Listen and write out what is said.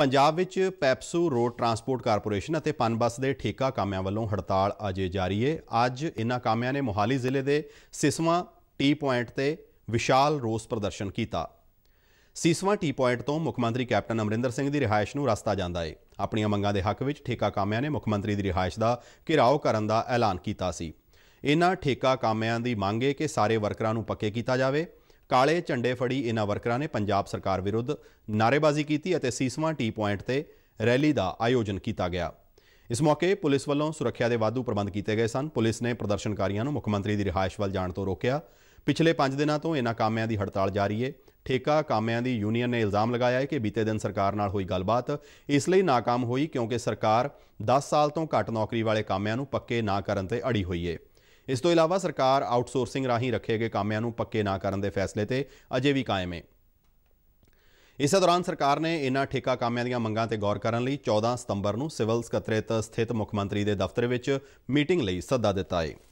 ਪੰਜਾਬ ਵਿੱਚ PEPSU road transport corporation ਅਤੇ ਪਨਬੱਸ ਦੇ ਠੇਕਾ ਕਾਮਿਆਂ ਵੱਲੋਂ ਹੜਤਾਲ ਅਜੇ ਜਾਰੀ ਹੈ ਅੱਜ ਇਨ੍ਹਾਂ ਕਾਮਿਆਂ ਨੇ ਮੋਹਾਲੀ ਜ਼ਿਲ੍ਹੇ ਦੇ ਸਿਸਵਾ ਟੀ ਪੁਆਇੰਟ ਤੇ ਵਿਸ਼ਾਲ ਰੋਸ ਪ੍ਰਦਰਸ਼ਨ ਕੀਤਾ ਸਿਸਵਾ ਟੀ ਪੁਆਇੰਟ ਤੋਂ ਮੁੱਖ ਮੰਤਰੀ ਕੈਪਟਨ ਅਮਰਿੰਦਰ ਸਿੰਘ ਦੀ ਰਿਹਾਇਸ਼ ਨੂੰ ਰਸਤਾ ਜਾਂਦਾ ਹੈ ਆਪਣੀਆਂ ਮੰਗਾਂ ਦੇ ਹੱਕ ਵਿੱਚ ਠੇਕਾ ਕਾਮਿਆਂ ਨੇ ਮੁੱਖ ਮੰਤਰੀ ਦੀ ਰਿਹਾਇਸ਼ ਦਾ ਘਿਰਾਓ ਕਰਨ ਦਾ ਐਲਾਨ ਕੀਤਾ ਸੀ ਇਨ੍ਹਾਂ ਠੇਕਾ ਕਾਮਿਆਂ ਦੀ ਮੰਗ ਹੈ ਕਿ ਸਾਰੇ ਵਰਕਰਾਂ ਨੂੰ ਪੱਕੇ ਕੀਤਾ ਜਾਵੇ ਕਾਲੇ ਝੰਡੇ ਫੜੀ ਇਹਨਾਂ ਵਰਕਰਾਂ ਨੇ ਪੰਜਾਬ ਸਰਕਾਰ ਵਿਰੁੱਧ ਨਾਰੇਬਾਜ਼ੀ ਕੀਤੀ ਅਤੇ ਸੀਸਵਾ ਟੀ ਪੁਆਇੰਟ ਤੇ ਰੈਲੀ ਦਾ ਆਯੋਜਨ ਕੀਤਾ ਗਿਆ ਇਸ ਮੌਕੇ ਪੁਲਿਸ ਵੱਲੋਂ ਸੁਰੱਖਿਆ ਦੇ ਵਾਧੂ ਪ੍ਰਬੰਧ ਕੀਤੇ ਗਏ ਸਨ ਪੁਲਿਸ ਨੇ ਪ੍ਰਦਰਸ਼ਨਕਾਰੀਆਂ ਨੂੰ ਮੁੱਖ ਮੰਤਰੀ ਦੀ ਰਿਹਾਇਸ਼ ਵੱਲ ਜਾਣ ਤੋਂ ਰੋਕਿਆ ਪਿਛਲੇ 5 ਦਿਨਾਂ ਤੋਂ ਇਹਨਾਂ ਕਾਮਿਆਂ ਦੀ ਹੜਤਾਲ ਜਾਰੀ ਹੈ ਠੇਕਾ ਕਾਮਿਆਂ ਦੀ ਯੂਨੀਅਨ ਨੇ ਇਲਜ਼ਾਮ ਲਗਾਇਆ ਹੈ ਕਿ ਬੀਤੇ ਦਿਨ ਸਰਕਾਰ ਨਾਲ ਹੋਈ ਗੱਲਬਾਤ ਇਸ ਲਈ ناکਾਮ ਹੋਈ ਕਿਉਂਕਿ ਸਰਕਾਰ 10 ਸਾਲ ਤੋਂ ਘੱਟ ਨੌਕਰੀ ਵਾਲੇ ਕਾਮਿਆਂ ਨੂੰ ਪੱਕੇ ਨਾ ਕਰਨ ਤੇ ਅੜੀ ਹੋਈ ਹੈ ਇਸ ਤੋਂ ਇਲਾਵਾ ਸਰਕਾਰ ਆਊਟਸੋਰਸਿੰਗ ਰਾਹੀਂ ਰੱਖੇ ਗਏ ਕਾਮਿਆਂ ਨੂੰ ਪੱਕੇ ਨਾ ਕਰਨ ਦੇ ਫੈਸਲੇ ਤੇ ਅਜੇ ਵੀ ਕਾਇਮ ਹੈ ਇਸ ਦੌਰਾਨ ਸਰਕਾਰ ਨੇ ਇਨ੍ਹਾਂ ਠੇਕਾ ਕਾਮਿਆਂ ਦੀਆਂ ਮੰਗਾਂ ਤੇ ਗੌਰ ਕਰਨ ਲਈ 14 ਸਤੰਬਰ ਨੂੰ ਸਿਵਲ ਸਕੱਤਰੇਤ ਸਥਿਤ ਮੁੱਖ ਮੰਤਰੀ ਦੇ ਦਫ਼ਤਰ ਵਿੱਚ ਮੀਟਿੰਗ ਲਈ ਸੱਦਾ ਦਿੱਤਾ ਹੈ